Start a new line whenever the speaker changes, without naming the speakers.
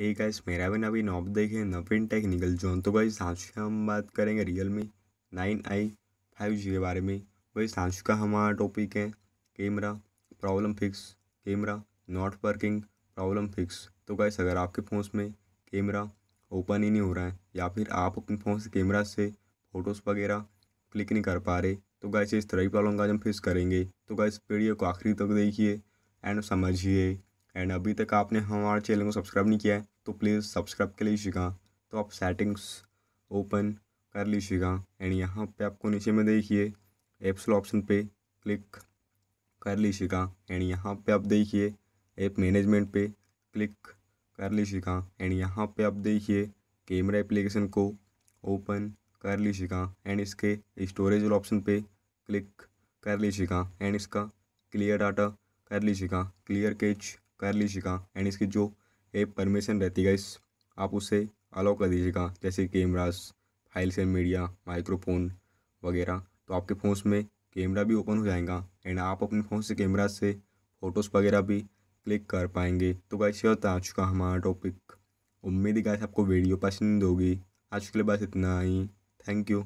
hey guys मेरा भी नवीन ऑप देखें नवीन टेक्निकल जोन तो गाइस आज का हम बात करेंगे Realme nine i five G के बारे में वही आज का हमारा टॉपिक है camera problem fix camera not working problem fix तो गाइस अगर आपके फ़ोन में कैमरा ओपन ही नहीं हो रहा है या फिर आप अपने फ़ोन से कैमरा से फ़ोटोज़ वगैरह क्लिक नहीं कर पा रहे तो गाइस इस तरह की प्रॉब्लम का हम फिक्स करेंगे तो गाइस वीडियो को आखिरी तक देखिए एंड समझिए एंड अभी तक आपने हमारे चैनल को सब्सक्राइब नहीं किया है तो प्लीज़ सब्सक्राइब कर लीजिएगा तो आप सेटिंग्स ओपन कर लीजिएगा एंड यहाँ पे आपको नीचे में देखिए एप्स ऑप्शन पे क्लिक कर लीजिएगा एंड यहाँ पे आप देखिए ऐप मैनेजमेंट पे क्लिक कर लीजिएगा एंड यहाँ पे आप देखिए कैमरा एप्लीकेशन को ओपन कर लीजिएगा एंड इसके स्टोरेज ऑप्शन पे क्लिक कर लीजिएगा एंड इसका क्लियर डाटा कर लीजिएगा क्लियर कैच कर लीजिएगा एंड इसकी जो ये परमिशन रहती है इस आप उसे अलाउ कर दीजिएगा जैसे cameras files and media microphone वगैरह तो आपके फ़ोन में कैमरा भी ओपन हो जाएगा एंड आप अपने फ़ोन से कैमरा से फ़ोटोज़ वगैरह भी क्लिक कर पाएंगे तो गाइस ये होता आ चुका हमारा टॉपिक उम्मीद है गाइस आपको वीडियो पसंद होगी आज के लिए बस इतना ही थैंक यू